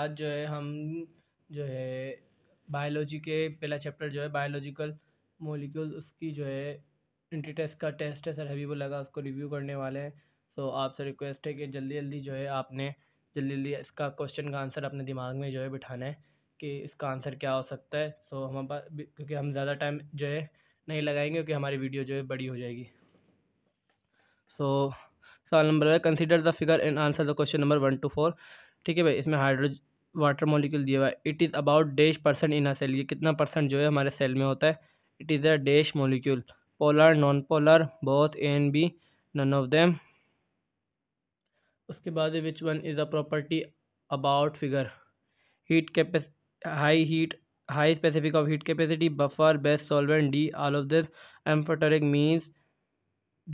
आज जो है हम जो है बायोलॉजी के पहला चैप्टर जो है बायोलॉजिकल मोलिक्यूल उसकी जो है इंट्री टेस्ट का टेस्ट है सर अभी वो लगा उसको रिव्यू करने वाले हैं सो आपसे रिक्वेस्ट है कि जल्दी जल्दी जो है आपने जल्दी जल्दी इसका क्वेश्चन का आंसर अपने दिमाग में जो है बिठाना है कि इसका आंसर क्या हो सकता है सो हमारे पास क्योंकि हम ज़्यादा टाइम जो है नहीं लगाएंगे क्योंकि हमारी वीडियो जो है बड़ी हो जाएगी सो सवाल नंबर है consider the figure and answer the question number one two four ठीक है भाई इसमें हाइड्रोज वाटर मॉलिक्यूल दिया हुआ है it is about dash percent in a cell ये कितना परसेंट जो है हमारे सेल में होता है it is a dash molecule polar non polar both A and B none of them उसके बाद which one is a property about figure heat capacity high heat high specific of heat capacity buffer best solvent D all of this amphoteric means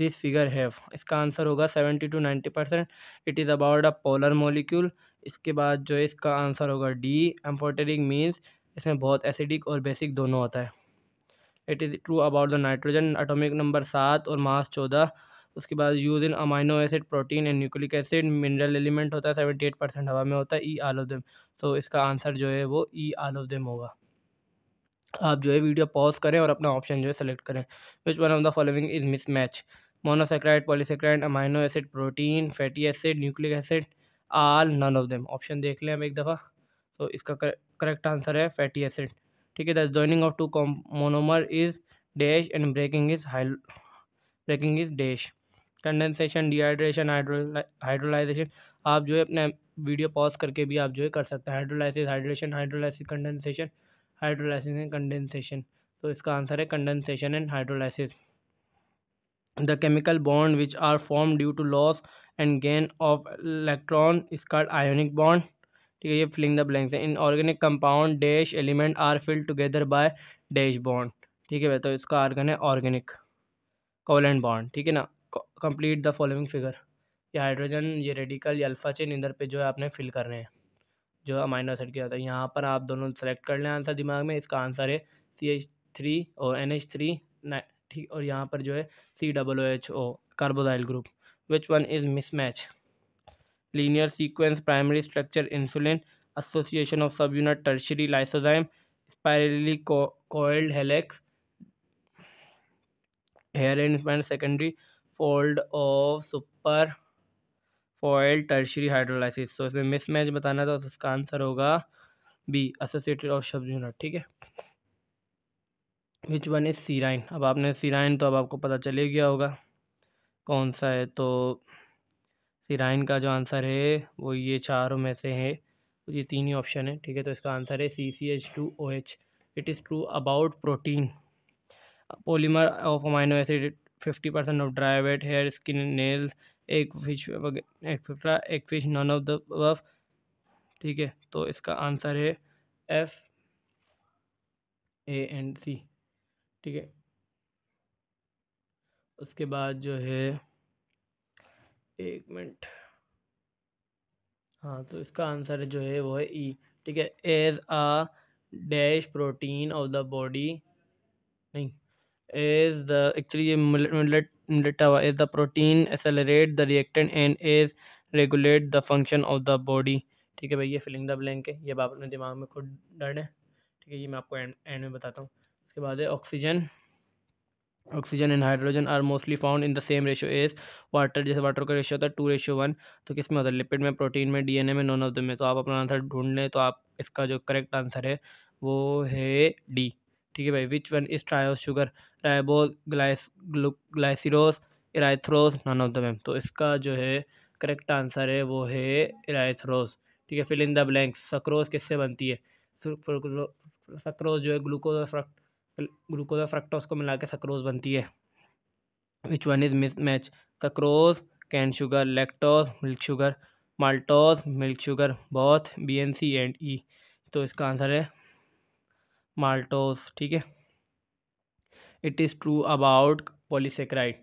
this figure have इसका answer होगा seventy two ninety percent it is about a polar molecule इसके बाद जो है इसका answer होगा D amphoteric means इसमें बहुत एसिडिक और बेसिक दोनों होता है it is true about the nitrogen atomic number सात और मास चौदह उसके बाद use in amino acid protein and nucleic acid mineral element होता है सेवेंटी एट परसेंट हवा में होता है ई आल ऑफ देम तो इसका आंसर जो है वो ई आल ऑफ देम होगा आप जो है वीडियो पॉज करें और अपना ऑप्शन जो है सेलेक्ट करें which one of the following is mismatch monosaccharide polysaccharide amino acid protein fatty acid nucleic acid all none of them option देख लें हम एक दफ़ा तो इसका करेक्ट आंसर है फैटी एसिड ठीक है the joining of two monomer is dash and breaking is hide breaking is dash condensation dehydration hydrolysation आप जो है अपने वीडियो पॉज करके भी आप जो है कर सकते हैं hydrolysis hydration hydrolysis condensation hydrolysis and condensation तो इसका आंसर है condensation and hydrolysis the chemical bond which are form due to loss and gain of electron इसका आयोनिक बॉन्ड ठीक है ये filling the blanks in organic compound dash element are filled together by dash bond ठीक है भाई तो इसका argon है ऑर्गेनिक कोवलेंट बॉन्ड ठीक है ना कंप्लीट द फॉलोइंग फिगर ये हाइड्रोजन ये रेडिकल ये अल्फा चेन इधर पे जो है आपने फिल करने हैं जो अमाइनो एसिड किया जाता है यहाँ पर आप दोनों सेलेक्ट कर लें आंसर दिमाग में इसका आंसर है सी एच थ्री और एन एच थ्री ठीक और यहाँ पर जो है C double O H O carboxyl group which one is mismatch linear sequence primary structure insulin association of sub unit tertiary lysozyme spirally coiled helix hair and secondary fold of super oil tertiary hydrolysis तो इसमें mismatch बताना था तो उसका answer होगा B associated of शब्द unit ठीक है विच वन इज़ सीराइन अब आपने सीराइन तो अब आपको पता चले गया होगा कौन सा है तो सीराइन का जो आंसर है वो ये चारों में से है तो ये तीन ही ऑप्शन है ठीक है तो इसका आंसर है C C H two O H it is true about protein polymer of amino acid fifty percent of dry weight hair skin nails एक फिश एक्सेट्रा एक फिश नॉन ऑफ द वफ ठीक है तो इसका आंसर है एफ ए एंड सी ठीक है उसके बाद जो है एक मिनट हाँ तो इसका आंसर जो है वो है ई e, ठीक है as a dash protein of the body नहीं एज द एक्चुअली ये मिलट data is the protein accelerate the reactant and is regulate the function of the body ठीक है भाई ये फिलिंग द ब्लैंक है ये आप अपने दिमाग में खुद डर है ठीक है ये मैं आपको एंड एंड में बताता हूँ उसके बाद है oxygen oxygen and hydrogen are mostly found in the same ratio as water जैसे वाटर का रेशो होता है टू रेशो वन तो किस में होता है लिपिड में प्रोटीन में डीएनए में नॉन ऑफ द में तो आप अपना आंसर ढूंढ लें तो आप इसका जो करेक्ट आंसर है वो है डी ठीक है भाई which one is of sugar ribose glyce glycerose erythrose none of the मैम तो इसका जो है करेक्ट आंसर है वो है इराइथ्रोस ठीक है fill in the blanks sucrose किससे बनती है सक्रोज जो है ग्लूकोज और फ्रक्ट ग्लूकोज और फ्रक्टोज को मिला के सक्रोज बनती है which one is mismatch sucrose cane sugar lactose milk sugar maltose milk sugar both B and C and E तो इसका आंसर है माल्टोज ठीक है it is true about polysaccharide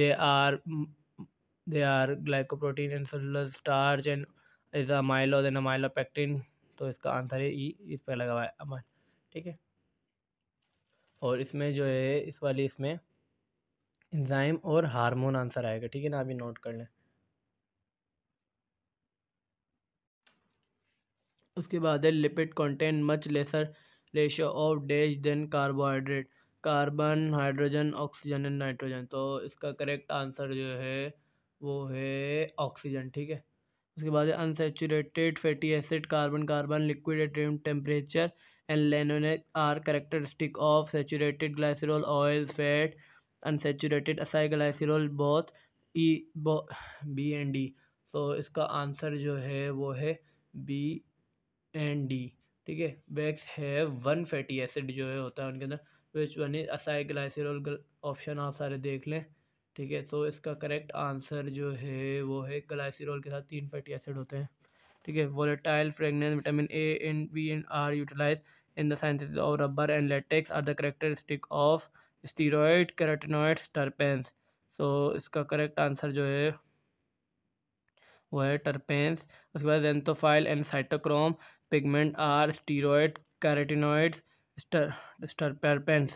they are mm, they are glycoprotein and cellular starch and is amylose amylopectin तो इसका answer है ई e. इस पर लगा हुआ है अमल ठीक है और इसमें जो है इस वाली इसमें इंजाइम और हार्मोन आंसर आएगा ठीक है ना अभी नोट कर लें उसके बाद है lipid content much lesser ratio of dash than carbohydrate carbon hydrogen oxygen and nitrogen तो इसका करेक्ट आंसर जो है वो है ऑक्सीजन ठीक है उसके बाद unsaturated fatty acid carbon carbon liquid at temperature and linoleate are characteristic of saturated glycerol oil fat unsaturated acylglycerol both E both B and D तो इसका आंसर जो है वो है बी एंड डी ठीक है बैग्स है one fatty acid जो है होता है उनके अंदर which one is acylglycerol option आप सारे देख लें ठीक है तो इसका करेक्ट आंसर जो है वो है ग्लाइसरॉल के साथ तीन फैटी एसिड होते हैं ठीक है volatile fragrance vitamin A and B and are utilize in the of rubber and latex are the characteristic of steroid carotenoids terpenes so इसका करेक्ट आंसर जो है वो है टर्पेंस उसके बाद xanthophyll and cytochrome pigment are steroid carotenoids terpenes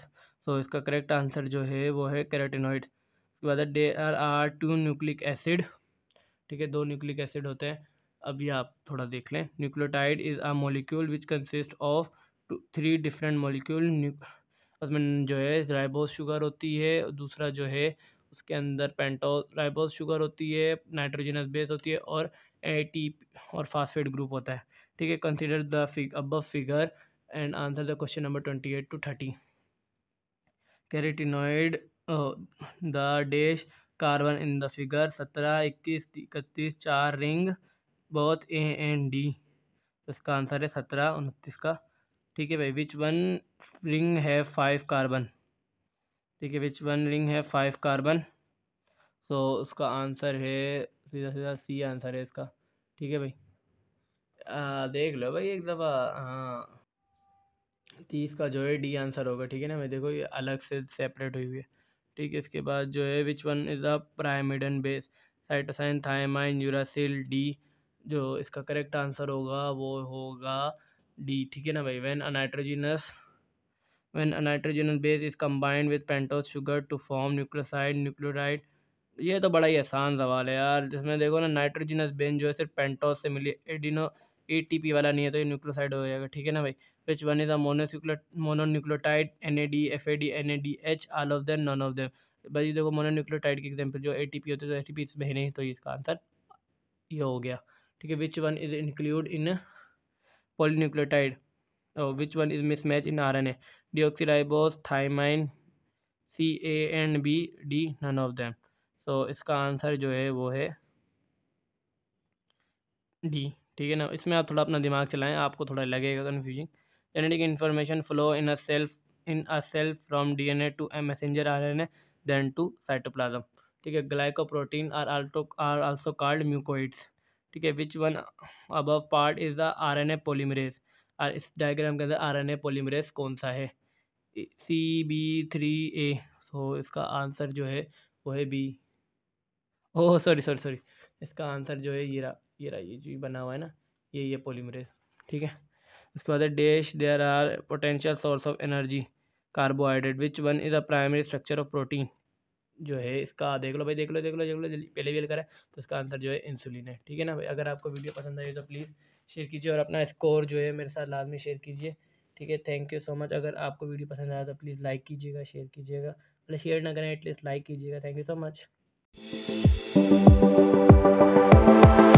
so इसका correct answer जो है वो है कैरेटिनोइड्स उसके बाद they are are two nucleic acid ठीक है दो न्यूक्लिक एसिड होते हैं अब ये आप थोड़ा देख लें nucleotide is a molecule which consist of three different molecule उसमें जो है राइबोस शुगर होती है दूसरा जो है उसके अंदर पेंटो राइबोस शुगर होती है नाइट्रोजनस बेस होती है और ए और फास्फेट ग्रुप होता है ठीक है कंसिडर द फिग अब figure and answer the question number twenty eight to thirty carotenoid the dash carbon in the figure सत्रह इक्कीस इकतीस चार रिंग बहुत ए एंड डी इसका आंसर है सत्रह उनतीस का ठीक है भाई विच वन रिंग है फाइव कार्बन ठीक है विच वन रिंग है फाइव कार्बन सो उसका आंसर है सीधा सीधा सी आंसर है इसका ठीक है भाई आ, देख लो भाई एक दफ़ा हाँ तीस का जो है डी आंसर होगा ठीक है ना मैं देखो ये अलग से सेपरेट हुई हुई है ठीक है इसके बाद जो है which one is a pyrimidine base cytosine thymine uracil D जो इसका करेक्ट आंसर होगा वो होगा डी ठीक है ना भाई when a nitrogenous when a nitrogenous base is combined with pentose sugar to form nucleoside nucleotide ये तो बड़ा ही आसान सवाल है यार जिसमें देखो ना नाइट्रोजिनस बेन जो है सिर्फ पेंटोस से मिली एडिनो ए टी वाला नहीं है तो ये न्यूक्लोसाइड हो जाएगा ठीक है ना भाई which one is a monocellular mononucleotide N A D F A D N A D H all of them none of them भाई देखो मोनोन्यूक्लोटाइड के एग्जाम्पल जो ए टी पी होते हैं तो ए टी पी इस बहने तो इसका आंसर ये हो गया ठीक है which one is include in polynucleotide which one is mismatch in R N A deoxyribose thymine C A and B D none of them so इसका आंसर जो है वो है डी ठीक है ना इसमें आप थोड़ा अपना दिमाग चलाएं आपको थोड़ा लगेगा confusing genetic information flow in a cell in a cell from DNA to a messenger RNA then to cytoplasm ठीक है glycoprotein are also are also called mucoids ठीक है which one above part is the A polymerase और इस diagram के अंदर A polymerase कौन सा है सी बी थ्री ए सो इसका आंसर जो है वो है B oh sorry sorry sorry इसका आंसर जो है ये रहा ये रहा ये जो बना हुआ है ना ये ये पोलीमरेज ठीक है उसके बाद है dash there are potential source of energy carbohydrate which one is a primary structure of protein जो है इसका देख लो भाई देख लो देख लो देख लो जल्दी पहले भी करा है तो इसका आंसर जो है इंसुलिन है ठीक है ना भाई अगर आपको वीडियो पसंद आई तो प्लीज़ शेयर कीजिए और अपना स्कोर जो है मेरे साथ लाजमी शेयर कीजिए ठीक है थैंक यू सो मच अगर आपको वीडियो पसंद आया तो प्लीज़ लाइक कीजिएगा शेयर कीजिएगा मतलब शेयर ना करें एटलीस्ट लाइक कीजिएगा थैंक यू सो मच